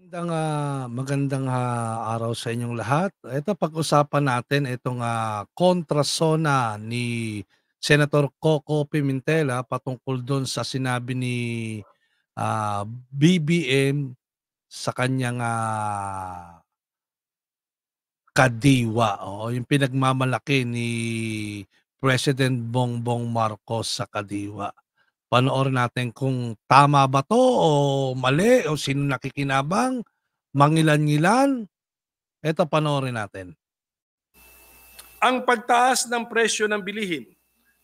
Magandang, ah, magandang ah, araw sa inyong lahat. Ito, pag-usapan natin itong ah, kontrasona ni Senator Coco Pimentela ah, patungkol doon sa sinabi ni ah, BBM sa kanyang ah, kadiwa. Oo, yung pinagmamalaki ni President Bongbong Marcos sa kadiwa panoorin natin kung tama ba to o mali o sino nakikinabang, mangilan-ngilan. Ito panoorin natin. Ang pagtaas ng presyo ng bilihin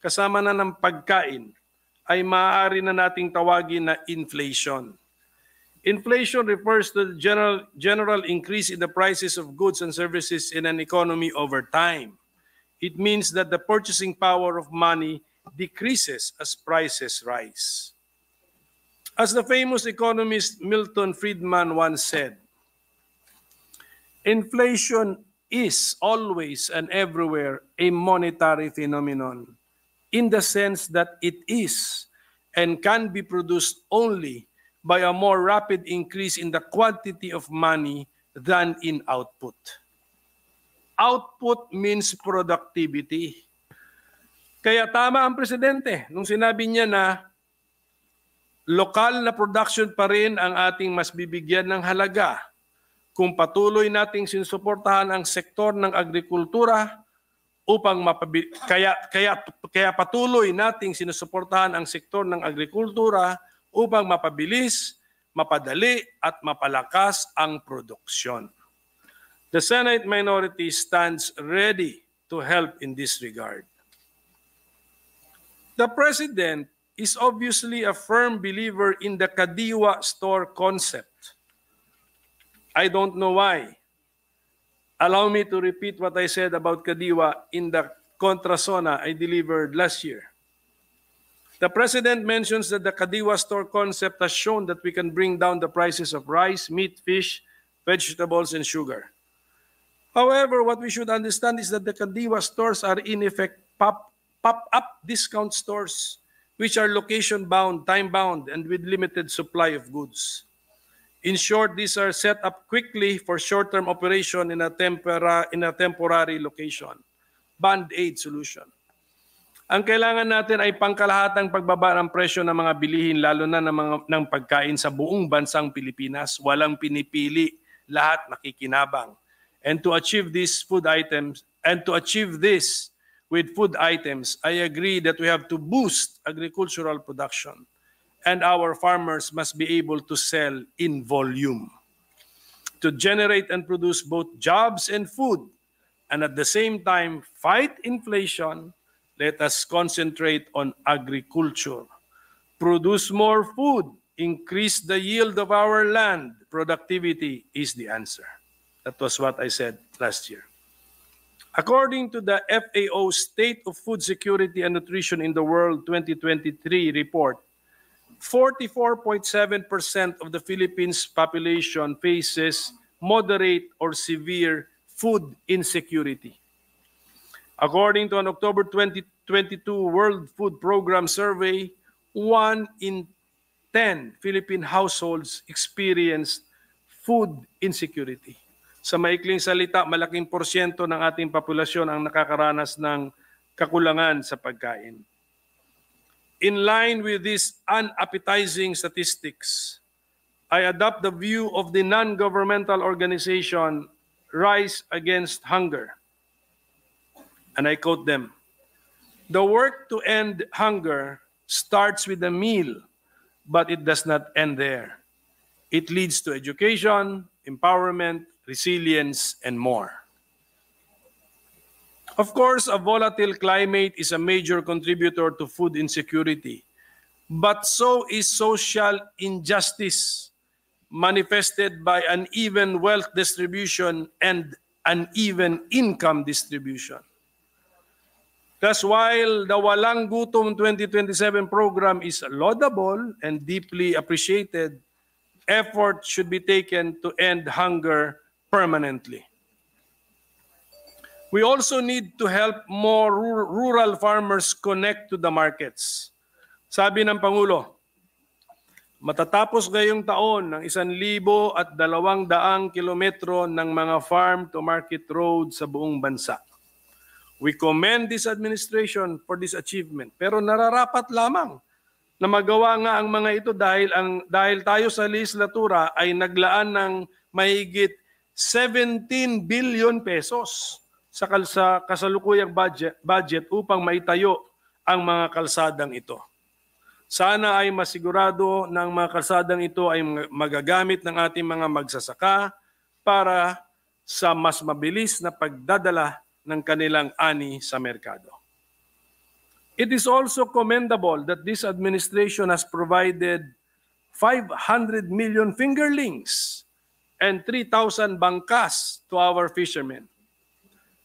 kasama na ng pagkain ay maaari na nating tawagin na inflation. Inflation refers to the general, general increase in the prices of goods and services in an economy over time. It means that the purchasing power of money decreases as prices rise. As the famous economist Milton Friedman once said, inflation is always and everywhere a monetary phenomenon in the sense that it is and can be produced only by a more rapid increase in the quantity of money than in output. Output means productivity kaya tama ang presidente nung sinabi niya na lokal na production pa rin ang ating mas bibigyan ng halaga kung patuloy nating sinusuportahan ang sektor ng agrikultura upang mapabi- kaya kaya kaya patuloy nating sinusuportahan ang sektor ng agrikultura upang mapabilis, mapadali at mapalakas ang produksyon. The Senate minority stands ready to help in this regard. The president is obviously a firm believer in the Kadiwa store concept. I don't know why. Allow me to repeat what I said about Kadiwa in the Contrasona I delivered last year. The president mentions that the Kadiwa store concept has shown that we can bring down the prices of rice, meat, fish, vegetables, and sugar. However, what we should understand is that the Kadiwa stores are in effect pop pop-up discount stores which are location-bound, time-bound, and with limited supply of goods. In short, these are set up quickly for short-term operation in a, tempora- in a temporary location. Band-aid solution. Ang kailangan natin ay pangkalahatang pagbaba ng presyo ng mga bilihin lalo na ng, mga, ng pagkain sa buong bansang Pilipinas. Walang pinipili, lahat nakikinabang. And to achieve these food items and to achieve this, with food items, I agree that we have to boost agricultural production and our farmers must be able to sell in volume to generate and produce both jobs and food and at the same time fight inflation, let us concentrate on agriculture. Produce more food, increase the yield of our land. Productivity is the answer. That was what I said last year. According to the FAO State of Food Security and Nutrition in the World 2023 report, 44.7% of the Philippines population faces moderate or severe food insecurity. According to an October 2022 World Food Program survey, one in 10 Philippine households experienced food insecurity. Sa maikling salita, malaking porsyento ng ating populasyon ang nakakaranas ng kakulangan sa pagkain. In line with these unappetizing statistics, I adopt the view of the non-governmental organization Rise Against Hunger. And I quote them, The work to end hunger starts with a meal, but it does not end there. It leads to education, empowerment, resilience, and more. Of course, a volatile climate is a major contributor to food insecurity, but so is social injustice manifested by uneven wealth distribution and uneven income distribution. Thus, while the Walang Gutom 2027 program is laudable and deeply appreciated, effort should be taken to end hunger permanently. We also need to help more rural farmers connect to the markets. Sabi ng Pangulo, matatapos ngayong taon ng isang libo at dalawang daang kilometro ng mga farm-to-market road sa buong bansa. We commend this administration for this achievement. Pero nararapat lamang na magawa nga ang mga ito dahil ang dahil tayo sa legislatura ay naglaan ng mahigit 17 billion pesos sa, kalsa, kasalukuyang budget, budget upang maitayo ang mga kalsadang ito. Sana ay masigurado na ang mga kalsadang ito ay magagamit ng ating mga magsasaka para sa mas mabilis na pagdadala ng kanilang ani sa merkado. It is also commendable that this administration has provided 500 million fingerlings and 3,000 bangkas to our fishermen.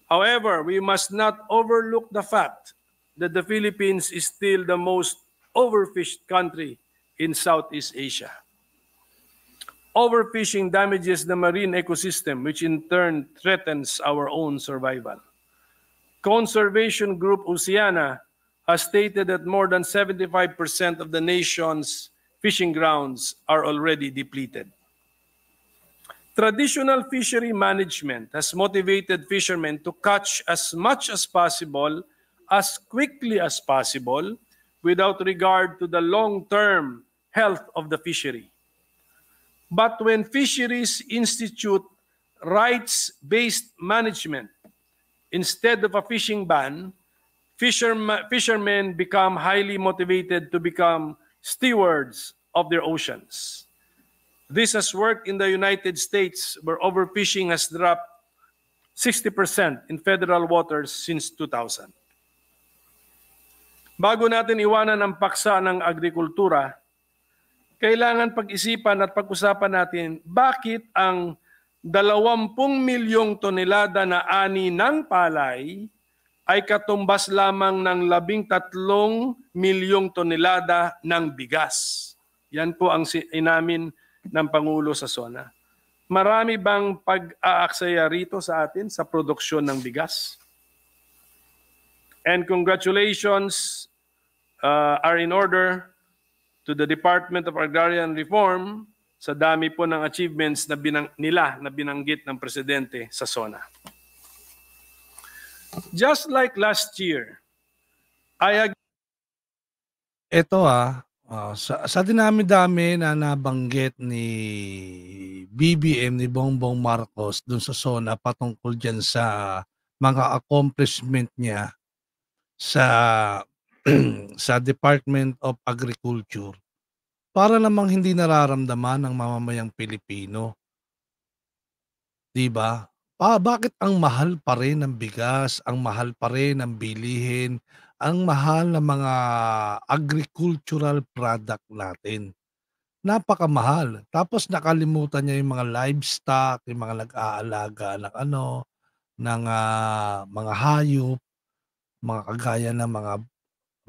However, we must not overlook the fact that the Philippines is still the most overfished country in Southeast Asia. Overfishing damages the marine ecosystem, which in turn threatens our own survival. Conservation Group Oceana has stated that more than 75% of the nation's fishing grounds are already depleted. Traditional fishery management has motivated fishermen to catch as much as possible, as quickly as possible, without regard to the long-term health of the fishery. But when fisheries institute rights-based management instead of a fishing ban, fishermen become highly motivated to become stewards of their oceans. This has worked in the United States, where overfishing has dropped 60% in federal waters since 2000. Bago natin iwanan ang paksa ng agrikultura, kailangan pag-isipan at pag-usapan natin bakit ang 20 milyong tonelada na ani ng palay ay katumbas lamang ng 13 milyong tonelada ng bigas. Yan po ang inamin ng Pangulo sa SONA. Marami bang pag-aaksaya rito sa atin sa produksyon ng bigas? And congratulations uh, are in order to the Department of Agrarian Reform sa dami po ng achievements na binang, nila na binanggit ng presidente sa SONA. Just like last year, I ag- Ito ah, Ah, sa, sa dinami-dami na nabanggit ni BBM ni Bongbong Marcos dun sa SONA patungkol diyan sa mga accomplishment niya sa sa Department of Agriculture para namang hindi nararamdaman ng mamamayang Pilipino. 'Di ba? Pa, bakit ang mahal pa rin ng bigas, ang mahal pa rin ng bilihin, ang mahal ng mga agricultural product natin. Napakamahal. Tapos nakalimutan niya yung mga livestock, yung mga nag-aalaga ng ano, ng ah, mga hayop, mga kagaya ng mga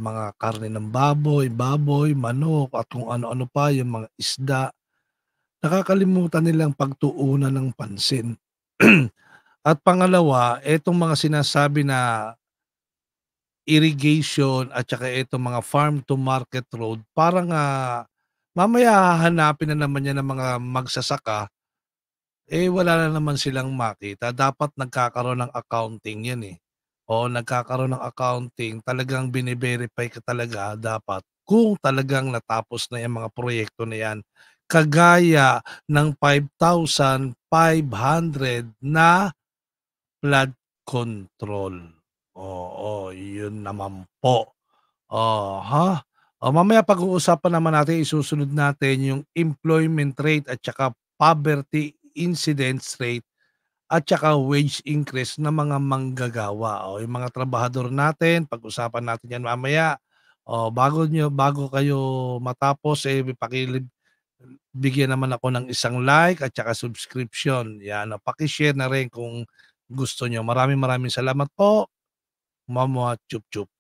mga karne ng baboy, baboy, manok, at kung ano-ano pa, yung mga isda. Nakakalimutan nilang pagtuunan ng pansin. at pangalawa, itong mga sinasabi na irrigation at saka itong mga farm to market road para uh, mamaya hahanapin na naman niya ng mga magsasaka eh wala na naman silang makita dapat nagkakaroon ng accounting yan eh o nagkakaroon ng accounting talagang bine-verify ka talaga dapat kung talagang natapos na yung mga proyekto na yan kagaya ng 5,500 na flood control. Oo, yun naman po. Aha. O, mamaya pag-uusapan naman natin, isusunod natin yung employment rate at saka poverty incidence rate at saka wage increase ng mga manggagawa. O, yung mga trabahador natin, pag-usapan natin yan mamaya. Oh, bago, nyo, bago kayo matapos, eh, pakilib, bigyan naman ako ng isang like at saka subscription. Yan, paki-share na rin kung gusto nyo. Maraming maraming salamat po. Mama, Chup Chup.